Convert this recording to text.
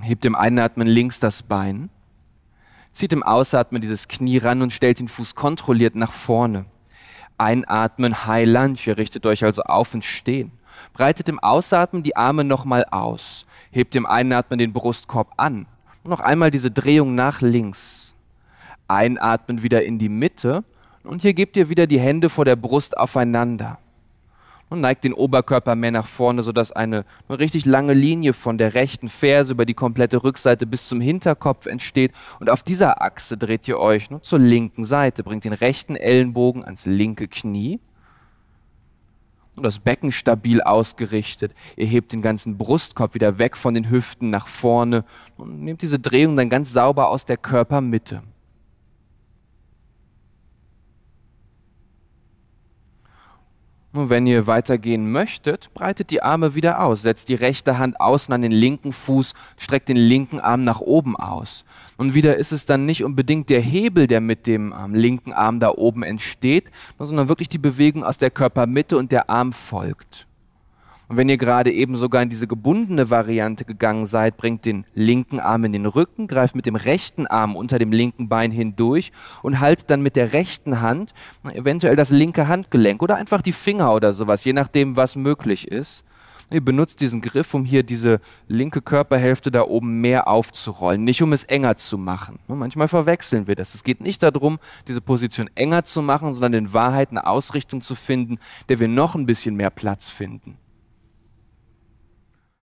Hebt im Einatmen links das Bein, zieht im Ausatmen dieses Knie ran und stellt den Fuß kontrolliert nach vorne. Einatmen, High Lunge, ihr richtet euch also auf und stehen. Breitet im Ausatmen die Arme nochmal aus. Hebt im Einatmen den Brustkorb an. Und noch einmal diese Drehung nach links. Einatmen wieder in die Mitte. Und hier gebt ihr wieder die Hände vor der Brust aufeinander und neigt den Oberkörper mehr nach vorne, sodass eine, richtig lange Linie von der rechten Ferse über die komplette Rückseite bis zum Hinterkopf entsteht. Und auf dieser Achse dreht ihr euch ne, zur linken Seite, bringt den rechten Ellenbogen ans linke Knie und das Becken stabil ausgerichtet. Ihr hebt den ganzen Brustkorb wieder weg von den Hüften nach vorne und nehmt diese Drehung dann ganz sauber aus der Körpermitte. Und wenn ihr weitergehen möchtet, breitet die Arme wieder aus. Setzt die rechte Hand außen an den linken Fuß, streckt den linken Arm nach oben aus. Und wieder ist es dann nicht unbedingt der Hebel, der mit dem ähm, linken Arm da oben entsteht, sondern wirklich die Bewegung aus der Körpermitte und der Arm folgt. Und wenn ihr gerade eben sogar in diese gebundene Variante gegangen seid, bringt den linken Arm in den Rücken, greift mit dem rechten Arm unter dem linken Bein hindurch und haltet dann mit der rechten Hand eventuell das linke Handgelenk oder einfach die Finger oder sowas, je nachdem, was möglich ist. Ihr benutzt diesen Griff, um hier diese linke Körperhälfte da oben mehr aufzurollen, nicht um es enger zu machen. Manchmal verwechseln wir das. Es geht nicht darum, diese Position enger zu machen, sondern in Wahrheit eine Ausrichtung zu finden, der wir noch ein bisschen mehr Platz finden.